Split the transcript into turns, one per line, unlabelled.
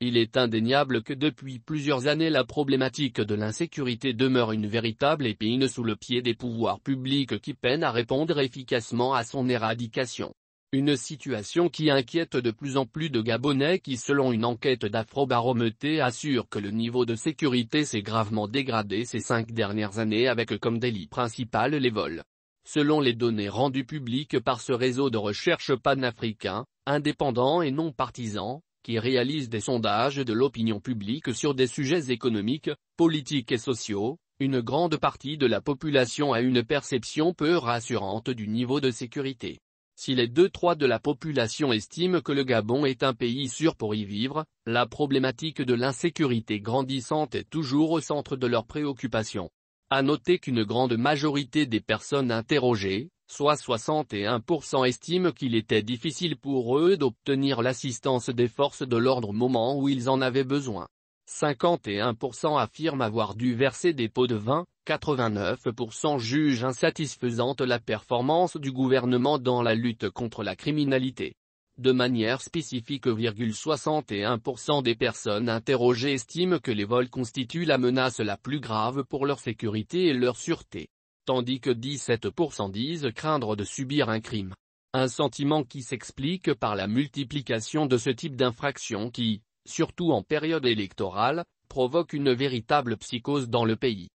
Il est indéniable que depuis plusieurs années la problématique de l'insécurité demeure une véritable épine sous le pied des pouvoirs publics qui peinent à répondre efficacement à son éradication. Une situation qui inquiète de plus en plus de Gabonais qui selon une enquête d'Afro-Barometé assure que le niveau de sécurité s'est gravement dégradé ces cinq dernières années avec comme délit principal les vols. Selon les données rendues publiques par ce réseau de recherche panafricain, indépendant et non partisan, qui réalise des sondages de l'opinion publique sur des sujets économiques, politiques et sociaux, une grande partie de la population a une perception peu rassurante du niveau de sécurité. Si les deux trois de la population estiment que le Gabon est un pays sûr pour y vivre, la problématique de l'insécurité grandissante est toujours au centre de leurs préoccupations. À noter qu'une grande majorité des personnes interrogées, soit 61% estiment qu'il était difficile pour eux d'obtenir l'assistance des forces de l'ordre au moment où ils en avaient besoin. 51% affirment avoir dû verser des pots de vin, 89% jugent insatisfaisante la performance du gouvernement dans la lutte contre la criminalité. De manière spécifique, 61% des personnes interrogées estiment que les vols constituent la menace la plus grave pour leur sécurité et leur sûreté tandis que 17% disent craindre de subir un crime. Un sentiment qui s'explique par la multiplication de ce type d'infraction qui, surtout en période électorale, provoque une véritable psychose dans le pays.